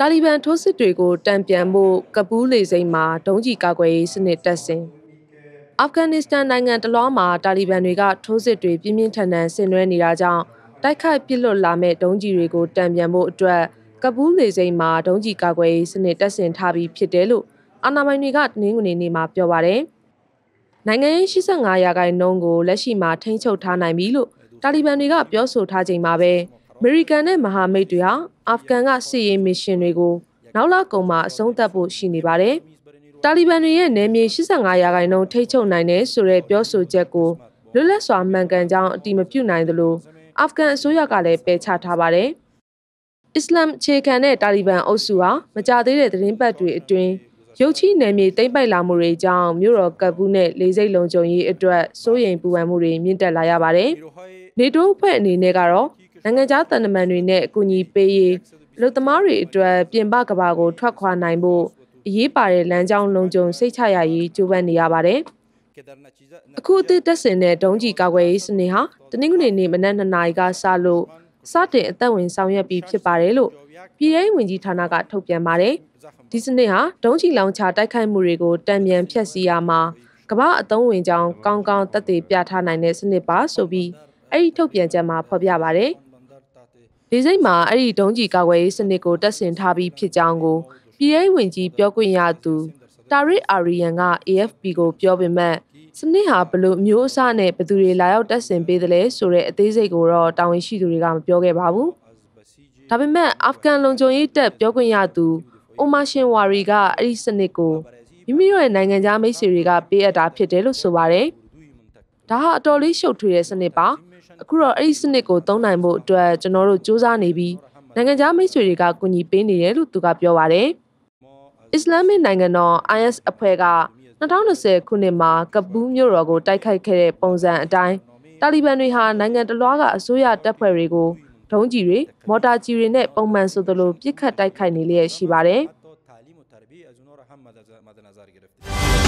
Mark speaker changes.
Speaker 1: တာလီဘန်ထိုးစစ်တွေကိုတံပြန်မှုကပူးလေစိမ့်မှာဒုံးကျည်ကာကွယ်ရေးစနစ်တက်ဆင်အာဖဂန်နစ္စတန်နိုင်ငံတလွှားမှာတာလီဘန်တွေကထိုးစစ်တွေပြင်းပြင်းထန်ထန်ဆင်နွှဲနေတာကြောင့်တိုက်ခိုက်ပစ်လွတ်လာမဲ့ဒုံးကျည်တွေကိုတံပြန်မှုအတွက်ကပူးလေစိမ့်မှာဒုံးကျည်ကာကွယ်ရေးစနစ်တက်ဆင်ထားပြီးဖြစ်တယ်လို့အာဏာပိုင်တွေကတင်းငွေနေမှာပြောပါတယ်။နိုင်ငံရေး85ရာခိုင်နှုန်းကိုလက်ရှိမှာထိန်းချုပ်ထားနိုင်ပြီလို့တာလီဘန်တွေက ပြောဆိုထားချိန်မှာပဲမေရိကန်နဲ့မဟာမိတ်တွေဟာအာဖဂန်ကစစ်ရေးမစ်ရှင်တွေကိုနောက်လကုန်မှာအဆုံးသတ်ဖို့ရှိနေပါတယ်။တာလီဘန်တွေရဲ့နယ်မြေ85ရာခိုင်နှုန်းထိန်းချုပ်နိုင်တယ်ဆိုတဲ့ပြောဆိုချက်ကိုလွတ်လပ်စွာမှန်ကန်ကြောင်းအတိမပြုနိုင်သလိုအာဖဂန်အစိုးရကလည်းပယ်ချထားပါတယ်။အစ္စလမ်ခြေခံတဲ့တာလီဘန်အုပ်စုဟာမကြသေးတဲ့သတင်းပတ်တွေအတွင်းရုတ်ချီနယ်မြေတိမ့်ပိုက်လာမှုတွေကြောင့်မြို့တော်ကပ်ဘူးနဲ့လေစိတ်လုံခြုံရေးအတွက်စိုးရိမ်ပူပန်မှုတွေမြင့်တက်လာရပါတယ်။နေတိုးအဖွဲ့အနေနဲ့ကတော့နိုင်ငံခြားသံတမန်တွေနဲ့အကူအညီပေးရေးလူသမားတွေအတွက်ပြင်ပကဘာကိုထွက်ခွာနိုင်ဖို့အရေးပါတဲ့လမ်းကြောင်းလုံခြုံစိတ်ချရရေးကြိုးပမ်းနေရပါတယ်။အခုအသစ်တက်ဆင်တဲ့ဒုံးကြီးကာကွယ်ရေးစနစ်ဟာတနင်္ဂနွေနေ့မနက်2နာရီကစလို့စတင်အသက်ဝင်ဆောင်ရွက်ပြီးဖြစ်ပါတယ်လို့ပြည်ထောင်ဝင်ကြီးဌာနကထုတ်ပြန်ပါတယ်။ဒီစနစ်ဟာဒုံးကြီးလောင်ချတိုက်ခိုက်မှုတွေကိုတံမြန်ဖျက်ဆီးရမှာကမ္ဘာအသုံးဝင်ကြောင်းကောင်းကောင်းသက်သေပြထားနိုင်တဲ့စနစ်ပါဆိုပြီးအဲ့ဒီထုတ်ပြန်ချက်မှာဖော်ပြပါတယ်။လေစိတ်မှာအဲ့ဒီဒုံးကြီးကာကွယ်ရေးစနစ်ကိုတက်ဆင်ထားပြီးဖြစ်ကြောင်းကိုပြည်ရေးဝန်ကြီးပြောခွင့်ရသူတာရစ်အာရီယန်က AFP ကိုပြောပေမဲ့စနစ်ဟာဘလို့မျိုးအစနဲ့ဘသူတွေလာရောက်တက်ဆင်ပေးတယ်လဲဆိုတဲ့အသေးစိတ်ကိုတော့တာဝန်ရှိသူတွေကမပြောခဲ့ပါဘူး။ဒါပေမဲ့အာဖဂန်လုံခြုံရေးတပ်ပြောခွင့်ရသူအိုမာရှင်ဝါရီကအဲ့ဒီစနစ်ကိုမိမိတို့ရဲ့နိုင်ငံသားမိတ်ဆွေတွေက ပေးအပ်တာဖြစ်တယ်လို့ဆိုပါတယ်။ဒါဟာအတော်လေးရှုပ်ထွေးတဲ့စနစ်ပါ။အခုတော့အဲ့ဒီစနစ်ကိုသုံးနိုင်ဖို့အတွက်ကျွန်တော်တို့စူးစမ်းနေပြီးနိုင်ငံခြားမိတ်ဆွေတွေကကူညီပေးနေတယ်လို့သူကပြောပါတယ်။အစ္စလာမစ်နိုင်ငံတော် IS အဖွဲ့က2020ခုနှစ်မှာကပူးမြို့တော်ကို တိုက်ခိုက်ခဲ့တဲ့ ပုံစံအတိုင်းတာလီဘန်တွေဟာနိုင်ငံတလွှားကအစိုးရတပ်ဖွဲ့တွေကိုဒုံးကျည်တွေမော်တာကျည်တွေနဲ့ပုံမှန်ဆိုသလိုပစ်ခတ်တိုက်ခိုက်နေလျက်ရှိပါတယ်။